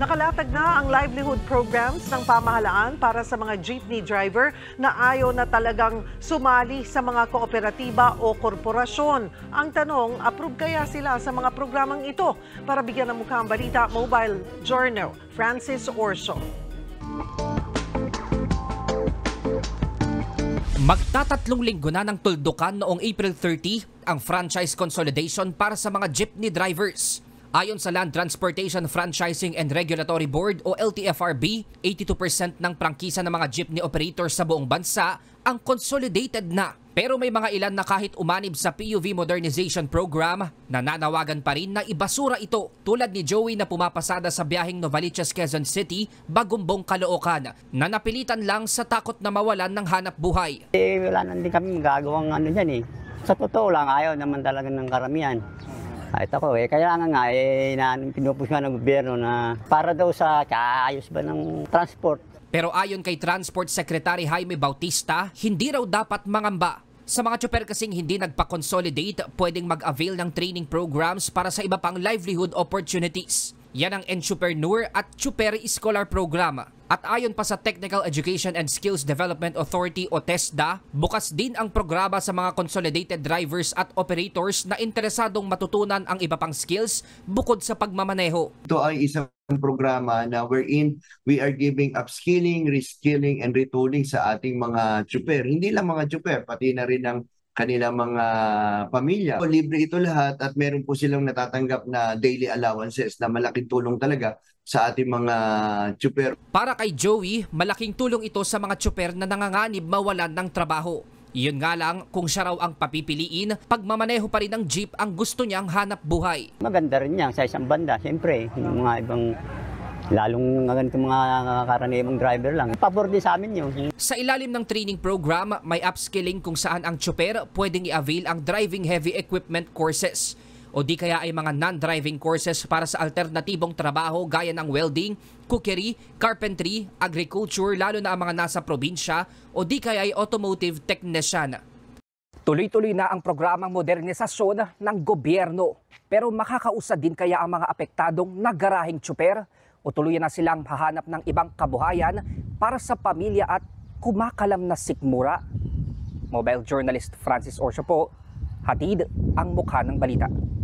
Nakalatag na ang livelihood programs ng pamahalaan para sa mga jeepney driver na ayaw na talagang sumali sa mga kooperatiba o korporasyon. Ang tanong, approve kaya sila sa mga programang ito? Para bigyan ng mukha ang balita, Mobile Journal, Francis Orso. Magtatatlong linggo na ng tuldukan noong April 30 ang franchise consolidation para sa mga jeepney drivers. Ayon sa Land Transportation Franchising and Regulatory Board o LTFRB, 82% ng prangkisa ng mga jeepney operators sa buong bansa ang consolidated na. Pero may mga ilan na kahit umanib sa PUV Modernization Program, nananawagan pa rin na ibasura ito tulad ni Joey na pumapasada sa biyaheng Novaliches Quezon City, Bagumbong, Caloocan, na napilitan lang sa takot na mawalan ng hanap buhay. Eh, wala nang din kami magagawang ano dyan eh. Sa totoo lang, ayaw naman talaga ng karamihan. Kahit ko eh, kailangan nga eh, na, pinupush ng gobyerno na para daw sa kaayos ba ng transport. Pero ayon kay Transport Secretary Jaime Bautista, hindi raw dapat mangamba. Sa mga tsuper kasing hindi nagpa-consolidate, pwedeng mag-avail ng training programs para sa iba pang livelihood opportunities. Yan ang Entrepreneur at Tsuper Scholar Programa at ayon pa sa Technical Education and Skills Development Authority o TESDA, bukas din ang programa sa mga consolidated drivers at operators na interesadong matutunan ang iba pang skills bukod sa pagmamaneho. Ito ay isang programa na wherein we are giving upskilling, reskilling, and retooling sa ating mga chuper. Hindi lang mga chuper, pati na rin ang kanilang mga pamilya. So, libre ito lahat at meron po silang natatanggap na daily allowances na malaking tulong talaga sa ating mga chuper. Para kay Joey, malaking tulong ito sa mga chuper na nanganganib mawalan ng trabaho. Iyon nga lang kung siya raw ang papipiliin, pagmamaneho pa rin ng jeep ang gusto niyang hanap buhay. Maganda rin yan sa isang banda, siyempre, mga ibang Lalong ganito mga karaniwang driver lang. Pabor din sa amin yun. Sa ilalim ng training program, may upskilling kung saan ang chopper pwedeng i-avail ang driving heavy equipment courses o di kaya ay mga non-driving courses para sa alternatibong trabaho gaya ng welding, cookery, carpentry, agriculture lalo na ang mga nasa probinsya o di kaya ay automotive technician. Tuloy-tuloy na ang programang modernisasyon ng gobyerno. Pero makakausa din kaya ang mga apektadong nagarahing chopper o tuluyan na silang hahanap ng ibang kabuhayan para sa pamilya at kumakalam na sikmura. Mobile journalist Francis Orsio po, hatid ang mukha ng balita.